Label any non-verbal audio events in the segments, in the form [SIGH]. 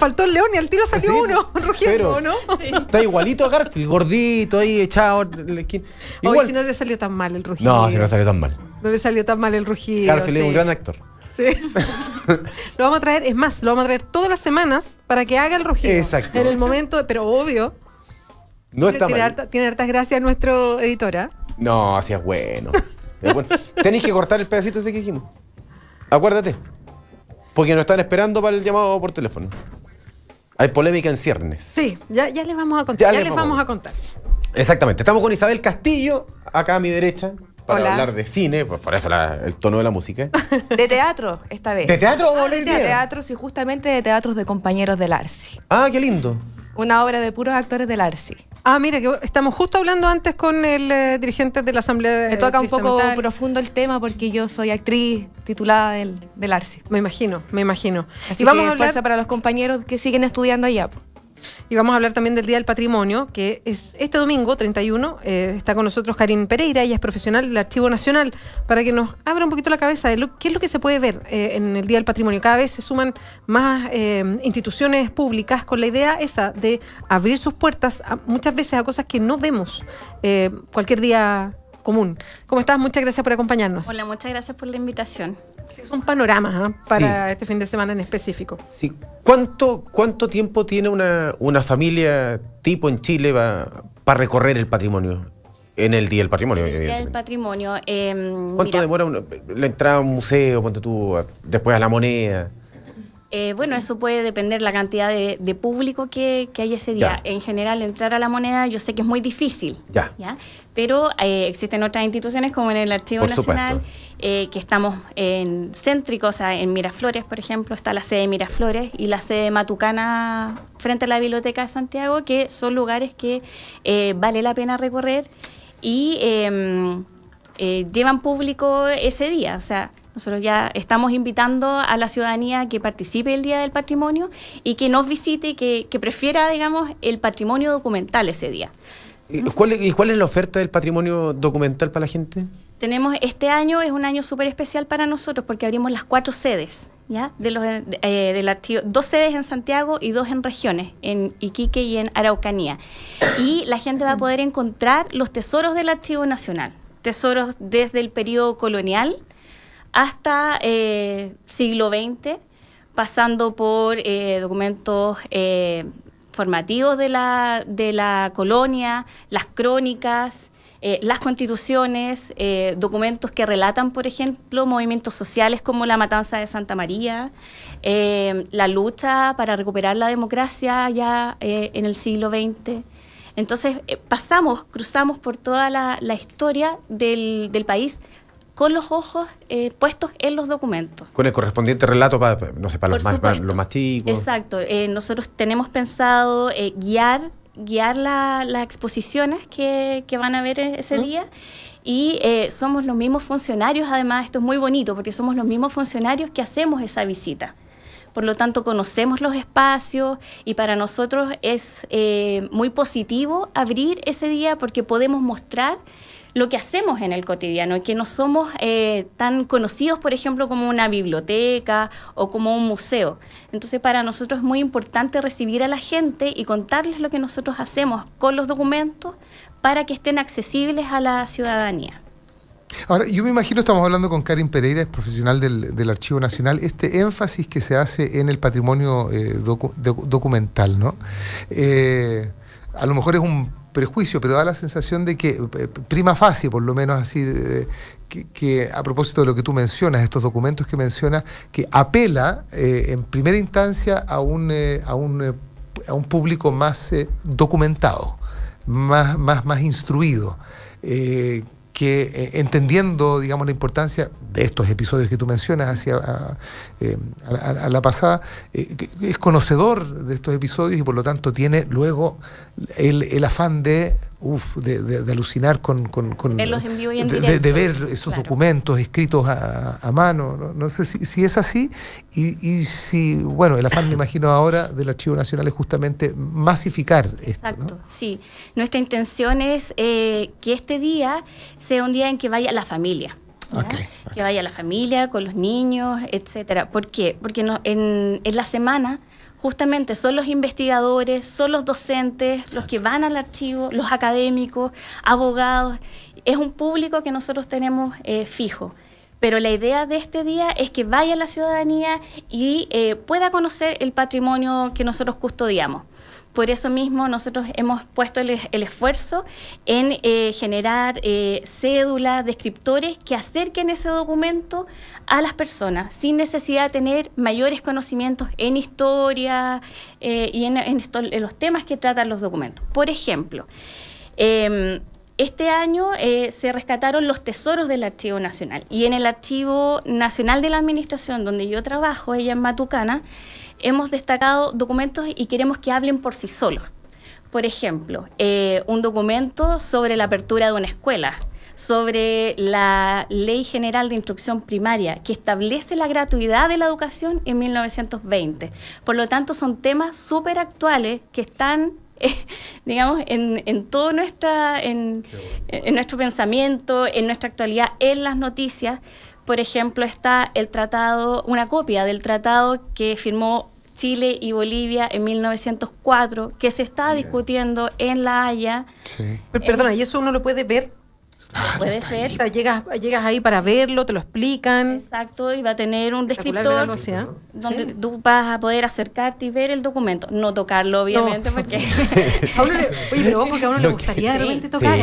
faltó el león y al tiro salió uno [LAUGHS] rugiendo, pero, ¿no? Está igualito a Garfield, gordito ahí, echado en la esquina. Igual. si no le salió tan mal el rugido. No, si no salió tan mal. No le salió tan mal el rugido. Garfield es un gran actor. Sí. [LAUGHS] lo vamos a traer, es más, lo vamos a traer todas las semanas para que haga el rugido. Exacto. En el momento, pero obvio. No está tiene, mal. tiene hartas gracias nuestro editora. ¿ah? No, así es bueno. bueno. Tenéis que cortar el pedacito ese que dijimos. Acuérdate. Porque nos están esperando para el llamado por teléfono. Hay polémica en ciernes. Sí, ya, ya les vamos a contar. Ya, vamos, a contar. Exactamente. Estamos con Isabel Castillo, acá a mi derecha, para hablar de cine, pues por eso la, el tono de la música. [LAUGHS] De teatro, esta vez. ¿De teatro o ah, De teatro, sí, justamente de teatros de compañeros del Arci. Ah, qué lindo. Una obra de puros actores del Arci. Ah, mira, que estamos justo hablando antes con el eh, dirigente de la Asamblea de Me toca un poco profundo el tema porque yo soy actriz titulada del, del Me imagino, me imagino. Así y vamos a hablar... para los compañeros que siguen estudiando allá. Y vamos a hablar también del Día del Patrimonio, que es este domingo 31. Eh, está con nosotros Karin Pereira, ella es profesional del Archivo Nacional, para que nos abra un poquito la cabeza de qué es lo que se puede ver eh, en el Día del Patrimonio. Cada vez se suman más eh, instituciones públicas con la idea esa de abrir sus puertas muchas veces a cosas que no vemos cualquier día común. ¿Cómo estás? Muchas gracias por acompañarnos. Hola, muchas gracias por la invitación es un panorama ¿ah? para este fin de semana en específico. Sí. ¿Cuánto, cuánto tiempo tiene una, familia tipo en Chile para recorrer el patrimonio? En el Día del Patrimonio. El Día del Patrimonio. Em, ¿Cuánto demora la entrada a un museo? ¿Cuánto tú, después a la moneda? Eh, bueno, eso puede depender la cantidad de, público que, hay ese día. En general, entrar a la moneda yo sé que es muy difícil, ya. pero eh, existen otras instituciones como en el Archivo Nacional. Eh, que estamos en céntricos, o sea, en Miraflores, por ejemplo, está la sede de Miraflores y la sede de Matucana frente a la Biblioteca de Santiago, que son lugares que eh, vale la pena recorrer y em, eh, llevan público ese día. O sea, nosotros ya estamos invitando a la ciudadanía que participe el Día del Patrimonio y que nos visite, que, que prefiera, digamos, el patrimonio documental ese día. ¿Y cuál es la oferta del patrimonio documental para la gente? Tenemos, este año es un año súper especial para nosotros porque abrimos las cuatro sedes, ¿ya? De los, eh, eh, del archivo, dos sedes en Santiago y dos en regiones, en Iquique y en Araucanía. Y la gente va a poder encontrar los tesoros del Archivo Nacional, tesoros desde el periodo colonial hasta eh, siglo XX, pasando por documentos formativos de la, de la colonia, las crónicas, eh, las constituciones, eh, documentos que relatan, por ejemplo, movimientos sociales como la matanza de Santa María, eh, la lucha para recuperar la democracia ya en el siglo XX. Entonces pasamos, cruzamos por toda la, historia del, del, país con los ojos puestos en los documentos. Con el correspondiente relato para, no sé, para, los más, los más, Exacto. nosotros tenemos pensado guiar guiar las exposiciones que, van a ver e-, ese día. Y eh, somos los mismos funcionarios, además, esto es muy bonito, porque somos los mismos funcionarios que hacemos esa visita. Por lo tanto, conocemos los espacios y para nosotros es eh, muy positivo abrir ese día porque podemos mostrar lo que hacemos en el cotidiano, que no somos eh, tan conocidos, por ejemplo, como una biblioteca o como un museo. Entonces, para nosotros es muy importante recibir a la gente y contarles lo que nosotros hacemos con los documentos para que estén accesibles a la ciudadanía. Ahora, yo me imagino, estamos hablando con Karin Pereira, es profesional del, Archivo Nacional, este énfasis que se hace en el patrimonio eh, documental, ¿no? Eh, a lo mejor es un prejuicio, pero da la sensación de que, eh, prima facie, por lo menos así, que, a propósito de lo que tú mencionas, estos documentos que mencionas, que apela eh, en primera instancia a un, eh, a un, público más documentado, más, más, más instruido que eh, entendiendo, digamos, la importancia de estos episodios que tú mencionas hacia a, eh, la pasada, eh, es conocedor de estos episodios y por lo tanto tiene luego el afán de uf, de, de, alucinar con... con, con de, ver esos documentos escritos a, a mano. No, sé si, si, es así y, y, si, bueno, el afán me imagino ahora del Archivo Nacional es justamente masificar esto, ¿no? sí. Nuestra intención es eh, que este día sea un día en que vaya la familia. Que vaya la familia, con los niños, etcétera. ¿Por qué? Porque no, en, en la semana justamente son los investigadores, son los docentes, los que van al archivo, los académicos, abogados. Es un público que nosotros tenemos eh, fijo. Pero la idea de este día es que vaya la ciudadanía y eh, pueda conocer el patrimonio que nosotros custodiamos. Por eso mismo nosotros hemos puesto el, esfuerzo en eh, generar eh, cédulas, descriptores que acerquen ese documento a las personas, sin necesidad de tener mayores conocimientos en historia eh, y en, los temas que tratan los documentos. Por ejemplo, em, este año se rescataron los tesoros del Archivo Nacional y en el Archivo Nacional de la Administración, donde yo trabajo, ella en Matucana, hemos destacado documentos y queremos que hablen por sí solos. Por ejemplo, eh, un documento sobre la apertura de una escuela, sobre la Ley General de Instrucción Primaria, que establece la gratuidad de la educación en 1920. Por lo tanto, son temas súper actuales que están eh, [LAUGHS] digamos, en, todo nuestra, en, nuestro pensamiento, en nuestra actualidad, en las noticias. Por ejemplo, está el tratado, una copia del tratado que firmó Chile y Bolivia en 1904, que se está discutiendo en La Haya. Sí. perdona, ¿y eso uno lo puede ver Ah, Puede ser, llegas, llegas ahí para verlo, te lo explican. Exacto, y va a tener un descriptor donde tú vas a poder acercarte y ver el documento. No tocarlo, obviamente, porque. [LAUGHS] a uno le, oye, pero que a uno le gustaría realmente de repente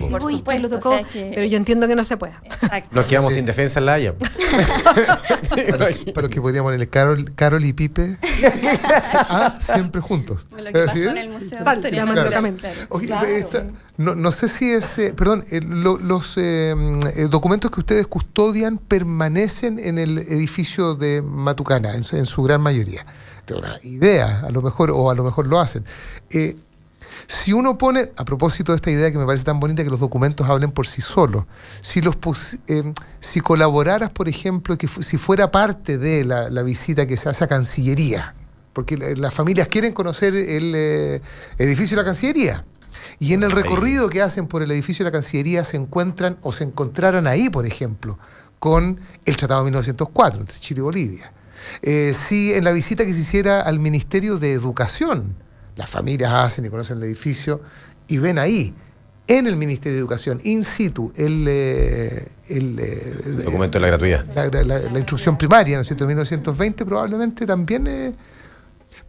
tocar. uy, ah, lo tocó. Pero yo entiendo que no se pueda. Nos quedamos sin defensa en la Haya. pero que podríamos ponerle Carol, Carol y Pipe. [LAUGHS] Ah, siempre juntos. Lo que pasó en el Museo no, no sé si ese perdón, el los eh, eh, documentos que ustedes custodian permanecen en el edificio de Matucana, en su, gran mayoría. Tengo una idea, a lo mejor, o a lo mejor lo hacen. Eh, si uno pone, a propósito de esta idea que me parece tan bonita, que los documentos hablen por sí solos, si, los si colaboraras, por ejemplo, que si fuera parte de la, visita que se hace a Cancillería, porque las familias quieren conocer el edificio de la Cancillería, y en el recorrido que hacen por el edificio de la Cancillería se encuentran o se encontraron ahí, por ejemplo, con el Tratado de 1904 entre Chile y Bolivia. Eh, si en la visita que se hiciera al Ministerio de Educación, las familias hacen y conocen el edificio y ven ahí, en el Ministerio de Educación, in situ, el, eh, el, eh, documento de la gratuidad. La, instrucción primaria, ¿no es cierto?, 1920, probablemente también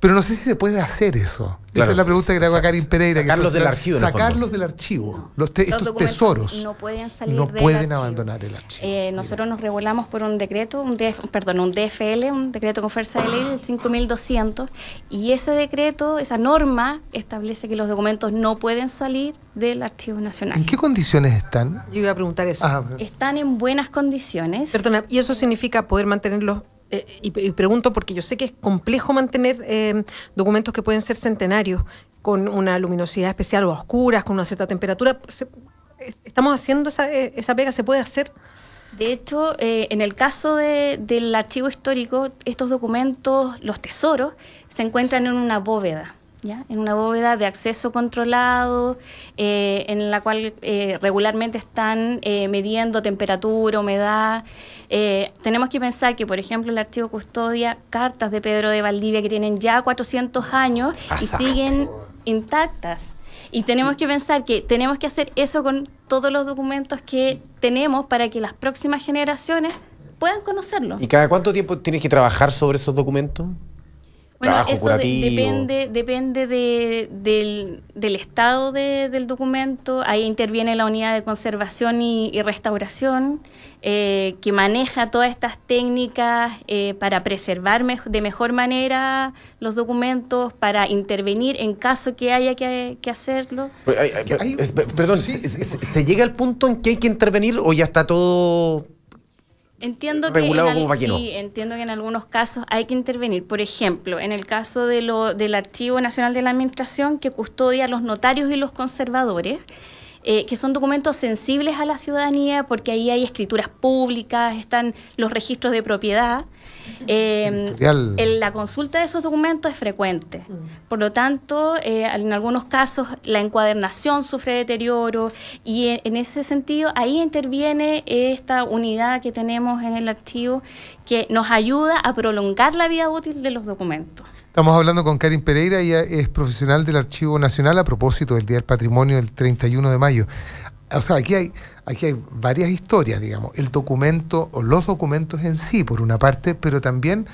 pero no sé si se puede hacer eso. Esa es la pregunta que le hago a Karin Pereira. Sacarlos del archivo. Sacarlos del archivo. Los estos tesoros no pueden salir No pueden abandonar el archivo. Eh, nosotros nos regulamos por un decreto, un perdón, un DFL, un decreto con fuerza de ley del 5200. Y ese decreto, esa norma, establece que los documentos no pueden salir del Archivo Nacional. ¿En qué condiciones están? Yo iba a preguntar eso. Ah, están en buenas condiciones. Perdona, ¿y eso significa poder mantenerlos eh, y, pregunto porque yo sé que es complejo mantener eh, documentos que pueden ser centenarios con una luminosidad especial o a oscuras, con una cierta temperatura. ¿Estamos haciendo esa, eh, esa pega? ¿Se puede hacer? De hecho, en el caso del archivo histórico, estos documentos, los tesoros, se encuentran en una bóveda. ¿Ya? en una bóveda de acceso controlado, en la cual regularmente están eh, midiendo temperatura, humedad, eh, tenemos que pensar que, por ejemplo, el archivo custodia cartas de Pedro de Valdivia que tienen ya 400 años y siguen intactas. Y tenemos que pensar que tenemos que hacer eso con todos los documentos que tenemos para que las próximas generaciones puedan conocerlos. ¿Y cada cuánto tiempo tienes que trabajar sobre esos documentos? Bueno, eso depende, depende de, del, estado de, del documento. Ahí interviene la unidad de conservación y, restauración, eh, que maneja todas estas técnicas eh, para preservar de mejor manera los documentos, para intervenir en caso que haya que, hacerlo. perdón, ¿se llega al punto en que hay que intervenir o ya está todo Entiendo que, en, entiendo que en algunos casos hay que intervenir. Por ejemplo, en el caso de lo, del Archivo Nacional de la Administración, que custodia a los notarios y los conservadores, eh, que son documentos sensibles a la ciudadanía, porque ahí hay escrituras públicas, están los registros de propiedad. Em, la consulta de esos documentos es frecuente. Mm. Por lo tanto, eh, en algunos casos la encuadernación sufre deterioro y en, eh, en, ese sentido ahí interviene esta unidad que tenemos en el archivo que nos ayuda a prolongar la vida útil de los documentos. Estamos hablando con Karin Pereira, ella es profesional del Archivo Nacional a propósito del Día del Patrimonio del 31 de mayo o sea, aquí hay, aquí hay varias historias, digamos, el documento o los documentos en sí, por una parte, pero también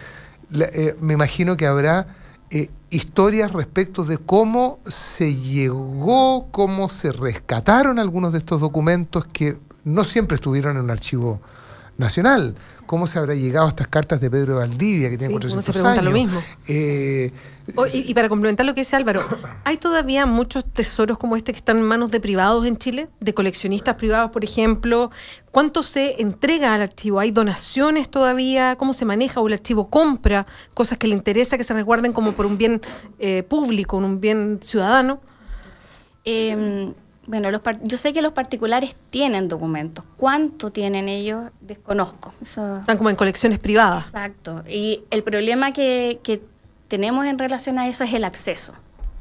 eh, me imagino que habrá eh, historias respecto de cómo se llegó, cómo se rescataron algunos de estos documentos que no siempre estuvieron en un archivo nacional. ¿Cómo se habrá llegado a estas cartas de Pedro Valdivia, que tiene sí, años? Eh, oh, y, para complementar lo que dice Álvaro, ¿hay todavía muchos tesoros como este que están en manos de privados en Chile? De coleccionistas privados, por ejemplo. ¿Cuánto se entrega al archivo? ¿Hay donaciones todavía? ¿Cómo se maneja? ¿O el archivo compra cosas que le interesa que se resguarden como por un bien eh, público, un bien ciudadano? Em, bueno, yo sé que los particulares tienen documentos. ¿Cuánto tienen ellos? Desconozco. Están como en colecciones privadas. Exacto. Y el problema que, tenemos en relación a eso es el acceso.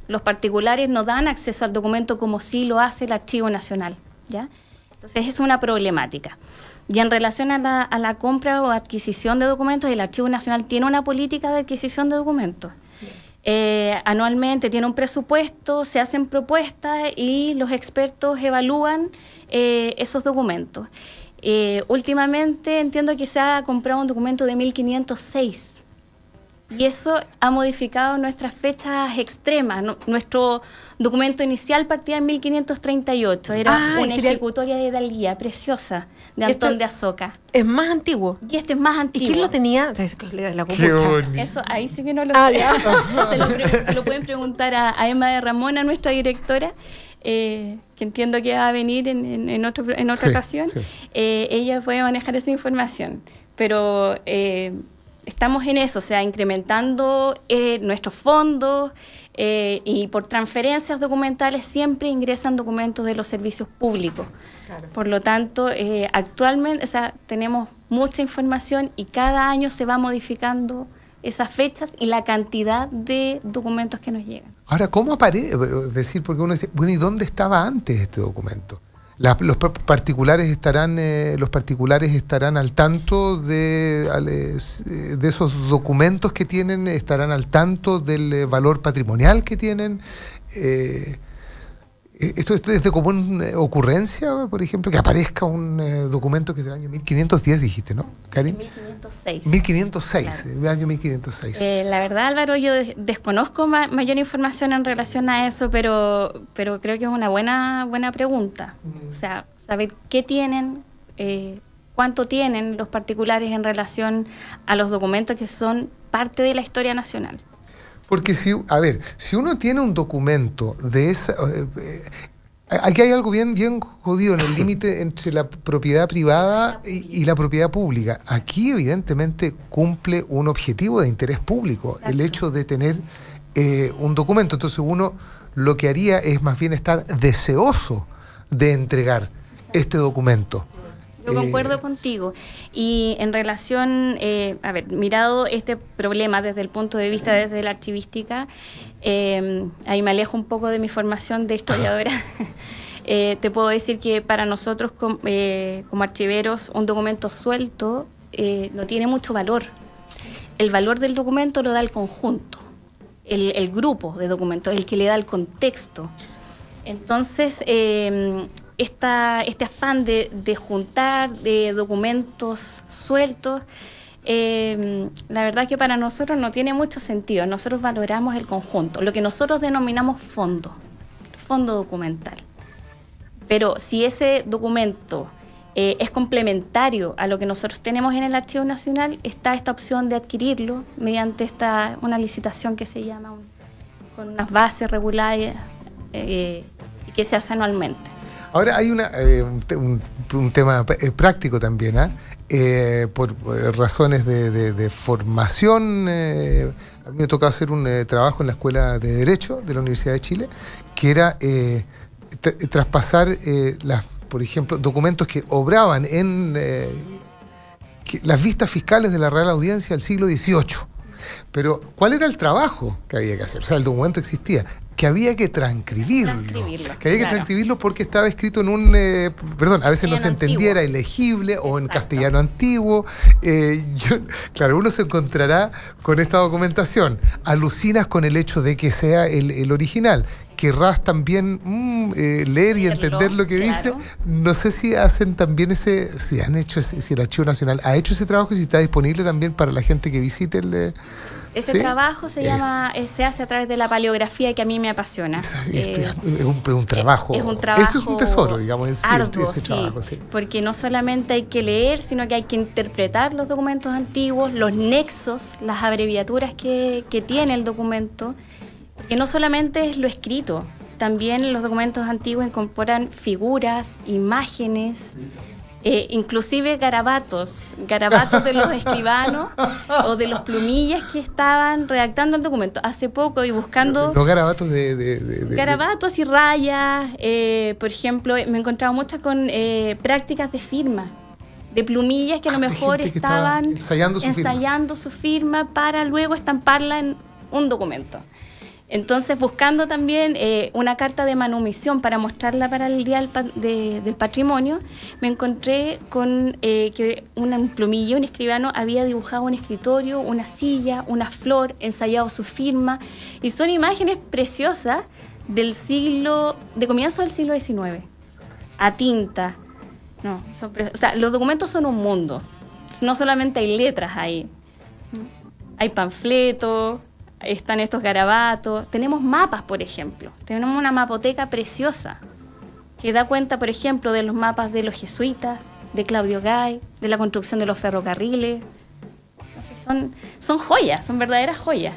Los particulares no dan acceso al documento como sí lo hace el Archivo Nacional. ¿ya? Entonces es una problemática. Y en relación a la, a la compra o adquisición de documentos, el Archivo Nacional tiene una política de adquisición de documentos. Eh, anualmente tiene un presupuesto, se hacen propuestas y los expertos evalúan eh, esos documentos. Eh, últimamente entiendo que se ha comprado un documento de 1506 y eso ha modificado nuestras fechas extremas, nuestro documento inicial partía en 1538, era ah, una ejecutoria de Dalía, preciosa, de Antón de Azoca Es más antiguo. Y este es más antiguo. ¿Y quién lo tenía? Eso ahí sí que no lo ah, sé. [LAUGHS] se, lo pueden preguntar a, Emma de Ramona, nuestra directora. Eh, que entiendo que va a venir en, otra ocasión, eh, ella puede manejar esa información. Pero eh, estamos en eso, o sea, incrementando nuestros fondos, eh, y por transferencias documentales siempre ingresan documentos de los servicios públicos. Por lo tanto, eh, actualmente tenemos mucha información y cada año se va modificando esas fechas y la cantidad de documentos que nos llegan. Ahora, ¿cómo aparece? Eh, decir, porque uno dice, bueno, ¿y dónde estaba antes este documento? los particulares estarán eh, los particulares estarán al tanto de, eh, de esos documentos que tienen estarán al tanto del eh, valor patrimonial que tienen eh, ¿Esto, es de común eh, ocurrencia, por ejemplo, que aparezca un eh, documento que es del año 1510, dijiste, ¿no, Karin? 1506. 1506, el año 1506. la verdad, Álvaro, yo desconozco mayor información en relación a eso, pero, pero creo que es una buena, buena pregunta. Mm. O sea, saber qué tienen, cuánto tienen los particulares en relación a los documentos que son parte de la historia nacional. Porque si, a ver, si uno tiene un documento de esa... Eh, aquí hay algo bien, bien jodido en el [LAUGHS] límite entre la propiedad privada y, la propiedad pública. Aquí evidentemente cumple un objetivo de interés público, el hecho de tener eh, un documento. Entonces uno lo que haría es más bien estar deseoso de entregar este documento. Yo concuerdo contigo. Y en relación, eh, a ver, mirado este problema desde el punto de vista desde la archivística, eh, ahí me alejo un poco de mi formación de historiadora. [LAUGHS] Eh, te puedo decir que para nosotros como archiveros un documento suelto no tiene mucho valor. El valor del documento lo da el conjunto, el, grupo de documentos, el que le da el contexto. Entonces, este afán de, juntar de documentos sueltos, em, la verdad que para nosotros no tiene mucho sentido. Nosotros valoramos el conjunto, lo que nosotros denominamos fondo, fondo documental. Pero si ese documento eh, es complementario a lo que nosotros tenemos en el Archivo Nacional, está esta opción de adquirirlo mediante esta, una licitación que se llama con unas bases regulares, eh, eh, que se hace anualmente. Ahora hay una, eh, un, tema eh, práctico también, ¿ah? eh, por razones de, formación. a mí me tocó hacer un trabajo en la Escuela de Derecho de la Universidad de Chile, que era traspasar las, por ejemplo, documentos que obraban en las vistas fiscales de la Real Audiencia del siglo XVIII. Pero, ¿cuál era el trabajo que había que hacer? O sea, el documento existía que había que transcribirlo, que había que transcribirlo porque estaba escrito en un, eh, perdón, a veces no se entendiera ilegible o en castellano antiguo. Eh, claro, uno se encontrará con esta documentación, alucinas con el hecho de que sea el, original, querrás también mm, eh, leer y entender lo que dice. No sé si hacen también ese, si han hecho, si el Archivo Nacional ha hecho ese trabajo y si está disponible también para la gente que visite el... Ese trabajo se llama, eh, se hace a través de la paleografía que a mí me apasiona. Eh, es, un, trabajo. Es un Eso es un tesoro, digamos, en sí, trabajo, Porque no solamente hay que leer, sino que hay que interpretar los documentos antiguos, los nexos, las abreviaturas que, tiene el documento. Y no solamente es lo escrito, también los documentos antiguos incorporan figuras, imágenes. Eh, inclusive garabatos, garabatos de los [LAUGHS] escribanos o de los plumillas que estaban redactando el documento hace poco y buscando... Los garabatos de... garabatos y rayas, eh, por ejemplo, me he encontrado muchas con eh, prácticas de firma de plumillas que a lo ah, mejor estaban ensayando su firma para luego estamparla en un documento. Entonces, buscando también eh, una carta de manumisión para mostrarla para el Día del, Patrimonio, me encontré con eh, que un plumillo, un escribano, había dibujado un escritorio, una silla, una flor, ensayado su firma, y son imágenes preciosas del siglo, de comienzo del siglo XIX, a tinta. No, son o sea, los documentos son un mundo, no solamente hay letras ahí, mm. hay panfletos están estos garabatos. Tenemos mapas, por ejemplo. Tenemos una mapoteca preciosa que da cuenta, por ejemplo, de los mapas de los jesuitas, de Claudio Gay, de la construcción de los ferrocarriles. son, joyas, son verdaderas joyas.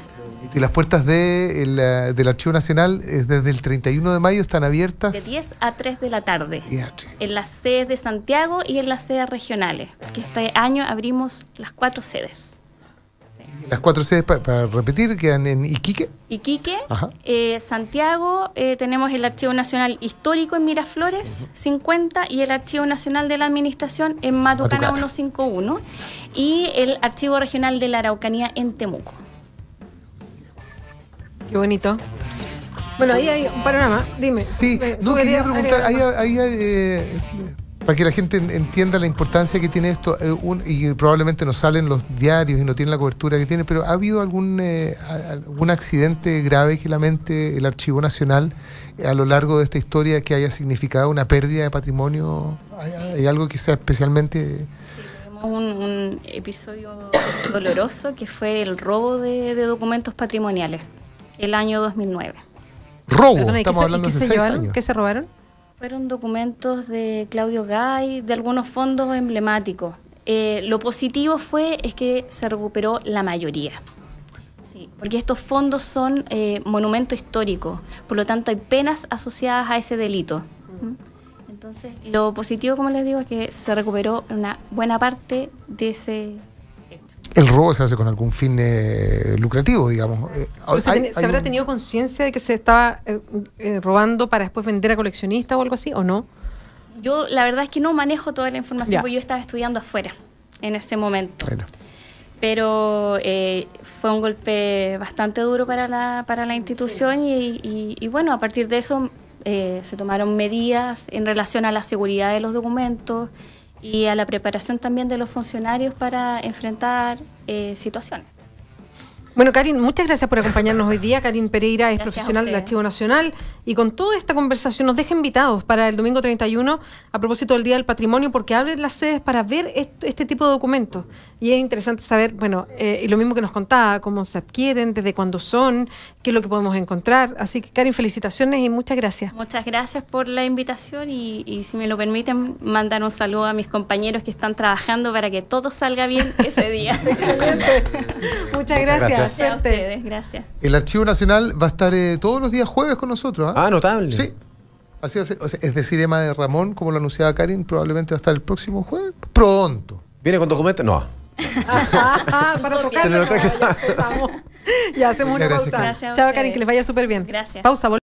Y las puertas de eh, del Archivo Nacional eh, desde el 31 de mayo están abiertas. De 10 a 3 de la tarde. En las sedes de Santiago y en las sedes regionales, que este año abrimos las cuatro sedes. Las cuatro sedes, para, repetir, quedan en Iquique. Iquique, eh, Santiago, eh, tenemos el Archivo Nacional Histórico en Miraflores, 50, y el Archivo Nacional de la Administración en Matucana, 151, y el Archivo Regional de la Araucanía en Temuco. Qué bonito. Bueno, ahí hay un panorama, dime. Sí, no quería preguntar, ahí, hay... Eh, para que la gente entienda la importancia que tiene esto, eh, y probablemente no salen los diarios y no tienen la cobertura que tiene, pero ¿ha habido algún, eh, algún accidente grave que lamente el Archivo Nacional eh, a lo largo de esta historia que haya significado una pérdida de patrimonio? ¿Hay, algo que sea especialmente... Sí, un, episodio doloroso que fue el robo de, documentos patrimoniales el año 2009. ¿Robo? Estamos hablando de seis ¿Qué se robaron? Fueron documentos de Claudio Gay, de algunos fondos emblemáticos. Eh, lo positivo fue es que se recuperó la mayoría. porque estos fondos son eh, monumento histórico, por lo tanto hay penas asociadas a ese delito. Entonces, lo positivo, como les digo, es que se recuperó una buena parte de ese el robo se hace con algún fin eh, lucrativo, digamos. Eh, ¿Se, habrá tenido conciencia de que se estaba eh, robando para después vender a coleccionistas o algo así, o no? Yo la verdad es que no manejo toda la información, porque yo estaba estudiando afuera en ese momento. Pero fue un golpe bastante duro para la, para la institución y, y bueno, a partir de eso se tomaron medidas en relación a la seguridad de los documentos y a la preparación también de los funcionarios para enfrentar eh, situaciones. Bueno, Karin, muchas gracias por acompañarnos hoy día. Karin Pereira es profesional del Archivo Nacional y con toda esta conversación nos deja invitados para el domingo 31 a propósito del Día del Patrimonio porque abren las sedes para ver este tipo de documentos. Y es interesante saber, bueno, eh, y lo mismo que nos contaba, cómo se adquieren, desde cuándo son, qué es lo que podemos encontrar. Así que, Karin, felicitaciones y muchas gracias. Muchas gracias por la invitación y, si me lo permiten, mandar un saludo a mis compañeros que están trabajando para que todo salga bien [LAUGHS] ese día. muchas, gracias. gracias. a ustedes, gracias. El Archivo Nacional va a estar eh, todos los días jueves con nosotros. Ah, ah notable. Sí. es decir, Emma de Ramón, como lo anunciaba Karin, probablemente va a estar el próximo jueves. Pronto. ¿Viene con documentos? No. Para tocarlo. Ya hacemos una pausa. Chao, Karin, que les vaya súper bien. Gracias. Pausa,